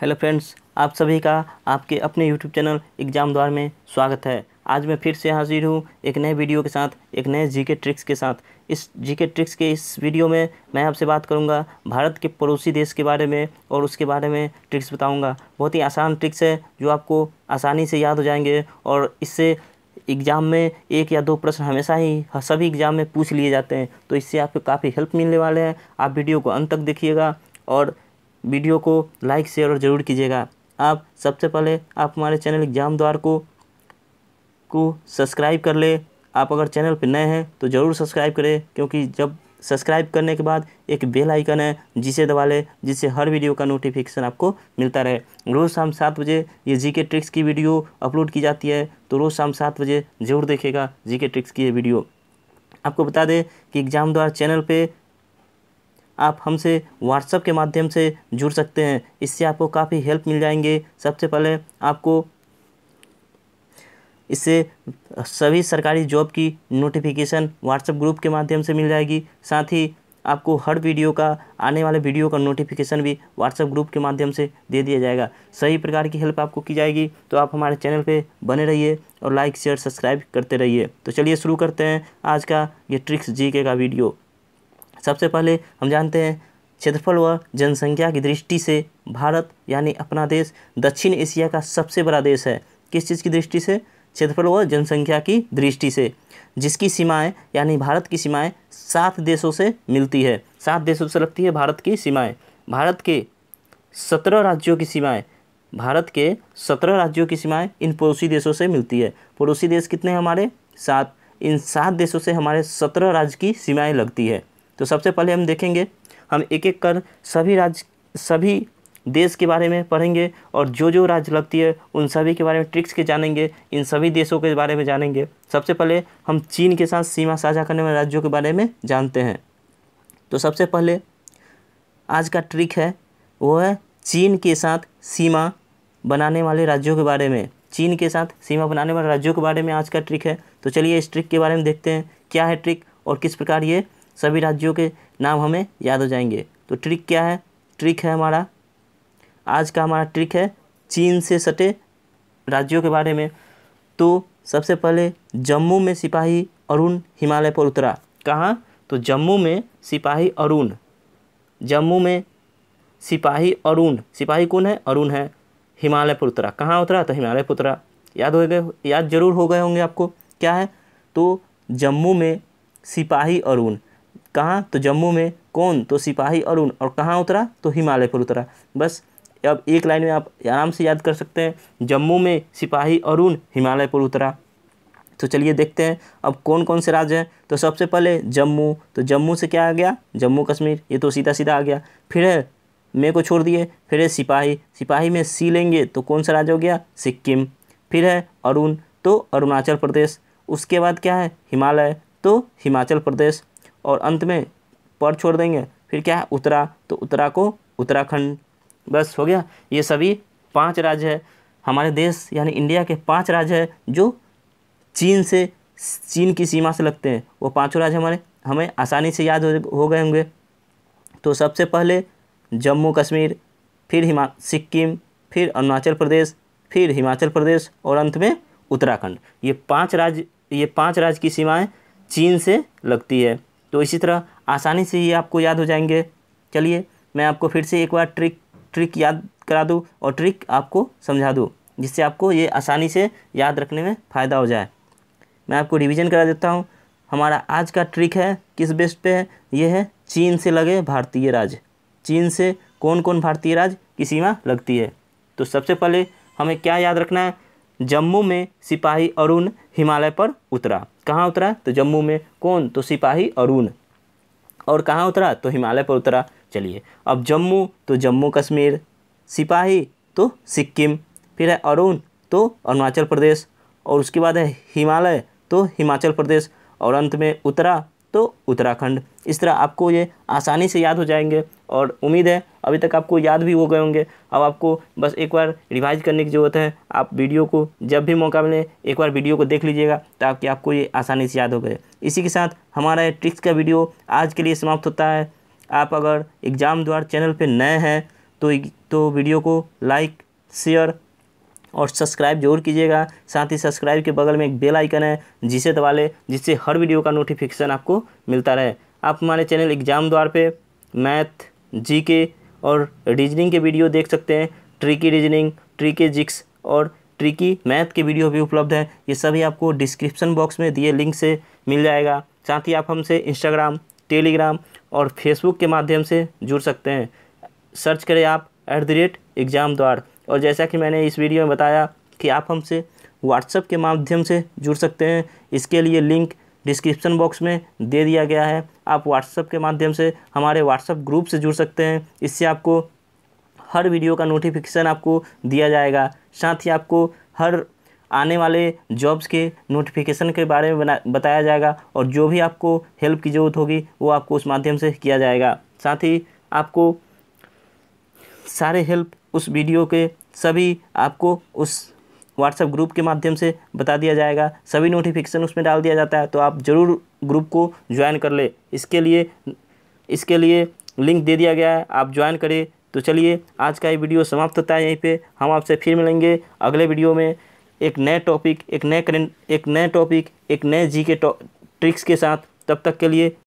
hello friends आप सभी का आपके अपने यूट्यूब चैनल एग्जाम द्वार में स्वागत है आज मैं फिर से हाजिर हूँ एक नए वीडियो के साथ एक नए जीके ट्रिक्स के साथ इस जीके ट्रिक्स के इस वीडियो में मैं आपसे बात करूँगा भारत के पड़ोसी देश के बारे में और उसके बारे में ट्रिक्स बताऊँगा बहुत ही आसान ट्रिक्स है जो आपको आसानी से याद हो जाएंगे और इससे एग्ज़ाम में एक या दो प्रश्न हमेशा ही सभी एग्ज़ाम में पूछ लिए जाते हैं तो इससे आपको काफ़ी हेल्प मिलने वाले हैं आप वीडियो को अंत तक देखिएगा और वीडियो को लाइक शेयर और ज़रूर कीजिएगा आप सबसे पहले आप हमारे चैनल एग्जाम द्वार को को सब्सक्राइब कर ले आप अगर चैनल पर नए हैं तो ज़रूर सब्सक्राइब करें क्योंकि जब सब्सक्राइब करने के बाद एक बेल आइकन है जिसे दबा लें जिससे हर वीडियो का नोटिफिकेशन आपको मिलता रहे रोज़ शाम सात बजे ये जी के ट्रिक्स की वीडियो अपलोड की जाती है तो रोज़ शाम सात बजे ज़रूर देखेगा जी के ट्रिक्स की ये वीडियो आपको बता दें कि एग्ज़ाम द्वार चैनल पे आप हमसे व्हाट्सअप के माध्यम से जुड़ सकते हैं इससे आपको काफ़ी हेल्प मिल जाएंगे सबसे पहले आपको इससे सभी सरकारी जॉब की नोटिफिकेशन व्हाट्सएप ग्रुप के माध्यम से मिल जाएगी साथ ही आपको हर वीडियो का आने वाले वीडियो का नोटिफिकेशन भी व्हाट्सएप ग्रुप के माध्यम से दे दिया जाएगा सही प्रकार की हेल्प आपको की जाएगी तो आप हमारे चैनल पे बने रहिए और लाइक शेयर सब्सक्राइब करते रहिए तो चलिए शुरू करते हैं आज का ये ट्रिक्स जीके का वीडियो सबसे पहले हम जानते हैं क्षेत्रफल व जनसंख्या की दृष्टि से भारत यानी अपना देश दक्षिण एशिया का सबसे बड़ा देश है किस चीज़ की दृष्टि से क्षेत्रफल व जनसंख्या की दृष्टि से जिसकी सीमाएं यानी भारत की सीमाएं सात देशों से मिलती है सात देशों से लगती है भारत की सीमाएं भारत के सत्रह राज्यों की सीमाएं भारत के सत्रह राज्यों की सीमाएं इन पड़ोसी देशों से मिलती है पड़ोसी देश कितने हमारे सात इन सात देशों से हमारे सत्रह राज्य की सीमाएं लगती है तो सबसे पहले हम देखेंगे हम एक एक कर सभी राज्य सभी देश के बारे में पढ़ेंगे और जो जो राज्य लगती है उन सभी के बारे में ट्रिक्स के जानेंगे इन सभी देशों के बारे में जानेंगे सबसे पहले हम चीन के साथ सीमा साझा करने वाले राज्यों के बारे में जानते हैं तो सबसे पहले आज का ट्रिक है वो है चीन के साथ सीमा बनाने वाले राज्यों के बारे में चीन के साथ सीमा बनाने वाले राज्यों के बारे में आज का ट्रिक है तो चलिए इस ट्रिक के बारे में देखते हैं क्या है ट्रिक और किस प्रकार ये सभी राज्यों के नाम हमें याद हो जाएंगे तो ट्रिक क्या है ट्रिक है हमारा आज का हमारा ट्रिक है चीन से सटे राज्यों के बारे में तो सबसे पहले जम्मू में सिपाही अरुण हिमालय पर उतरा कहाँ तो जम्मू में सिपाही अरुण जम्मू में सिपाही अरुण सिपाही कौन है अरुण है हिमालय पर उतरा कहाँ उतरा तो हिमालय पर उतरा याद हो गए याद जरूर हो गए होंगे आपको क्या है तो जम्मू में सिपाही अरुण कहाँ तो जम्मू में कौन तो सिपाही अरुण और कहाँ उतरा तो हिमालय पर उतरा बस अब एक लाइन में आप आराम से याद कर सकते हैं जम्मू में सिपाही अरुण हिमालय पर उतरा तो चलिए देखते हैं अब कौन कौन से राज्य हैं तो सबसे पहले जम्मू तो जम्मू से क्या आ गया जम्मू कश्मीर ये तो सीधा सीधा आ गया फिर है मे को छोड़ दिए फिर है सिपाही सिपाही में सी लेंगे तो कौन सा राज्य हो गया सिक्किम फिर है अरुण तो अरुणाचल प्रदेश उसके बाद क्या है हिमालय तो हिमाचल प्रदेश और अंत में पर छोड़ देंगे फिर क्या है उत्तरा तो उत्तरा को उत्तराखंड बस हो गया ये सभी पांच राज्य है हमारे देश यानी इंडिया के पांच राज्य है जो चीन से चीन की सीमा से लगते हैं वो पांचों राज्य हमारे हमें आसानी से याद हो गए होंगे तो सबसे पहले जम्मू कश्मीर फिर हिमा सिक्किम फिर अरुणाचल प्रदेश फिर हिमाचल प्रदेश और अंत में उत्तराखंड ये पाँच राज्य ये पाँच राज्य की सीमाएँ चीन से लगती है तो इसी तरह आसानी से ही आपको याद हो जाएंगे चलिए मैं आपको फिर से एक बार ट्रिक ट्रिक याद करा दूँ और ट्रिक आपको समझा दूँ जिससे आपको ये आसानी से याद रखने में फ़ायदा हो जाए मैं आपको रिवीजन करा देता हूँ हमारा आज का ट्रिक है किस बेस्ट पे है ये है चीन से लगे भारतीय राज्य चीन से कौन कौन भारतीय राज्य की सीमा लगती है तो सबसे पहले हमें क्या याद रखना है जम्मू में सिपाही अरुण हिमालय पर उतरा कहाँ उतरा तो जम्मू में कौन तो सिपाही अरुण और कहाँ उतरा तो हिमालय पर उतरा चलिए अब जम्मू तो जम्मू कश्मीर सिपाही तो सिक्किम फिर है अरुण तो अरुणाचल प्रदेश और उसके बाद है हिमालय तो हिमाचल प्रदेश और अंत में उत्तरा तो उत्तराखंड इस तरह आपको ये आसानी से याद हो जाएंगे और उम्मीद है अभी तक आपको याद भी हो गए होंगे अब आपको बस एक बार रिवाइज करने की ज़रूरत है आप वीडियो को जब भी मौका मिले एक बार वीडियो को देख लीजिएगा ताकि आपको ये आसानी से याद हो गए इसी के साथ हमारा ये ट्रिक्स का वीडियो आज के लिए समाप्त होता है आप अगर एग्ज़ाम द्वार चैनल पर नए हैं तो तो वीडियो को लाइक शेयर और सब्सक्राइब जरूर कीजिएगा साथ ही सब्सक्राइब के बगल में एक बेल आइकन है जिसे दबा लें जिससे हर वीडियो का नोटिफिकेशन आपको मिलता रहे आप हमारे चैनल एग्जाम द्वार पे मैथ जीके और रीजनिंग के वीडियो देख सकते हैं ट्रिकी रीजनिंग ट्रिकी जिक्स और ट्रिकी मैथ के वीडियो भी उपलब्ध हैं ये सभी आपको डिस्क्रिप्शन बॉक्स में दिए लिंक से मिल जाएगा साथ ही आप हमसे इंस्टाग्राम टेलीग्राम और फेसबुक के माध्यम से जुड़ सकते हैं सर्च करें आप एट द रेट एग्ज़ाम द्वार और जैसा कि मैंने इस वीडियो में बताया कि आप हमसे व्हाट्सएप के माध्यम से जुड़ सकते हैं इसके लिए लिंक डिस्क्रिप्शन बॉक्स में दे दिया गया है आप व्हाट्सएप के माध्यम से हमारे व्हाट्सएप ग्रुप से जुड़ सकते हैं इससे आपको हर वीडियो का नोटिफिकेशन आपको दिया जाएगा साथ ही आपको हर आने वाले जॉब्स के नोटिफिकेशन के बारे में बना बताया जाएगा और जो भी आपको हेल्प की ज़रूरत होगी वो आपको उस माध्यम से किया जाएगा साथ ही आपको सारे हेल्प उस वीडियो के सभी आपको उस व्हाट्सएप ग्रुप के माध्यम से बता दिया जाएगा सभी नोटिफिकेशन उसमें डाल दिया जाता है तो आप ज़रूर ग्रुप को ज्वाइन कर ले इसके लिए इसके लिए लिंक दे दिया गया है आप ज्वाइन करें तो चलिए आज का ये वीडियो समाप्त होता है यहीं पे हम आपसे फिर मिलेंगे अगले वीडियो में एक नए टॉपिक एक नए करेंट एक नए टॉपिक एक नए जी के ट्रिक्स के साथ तब तक के लिए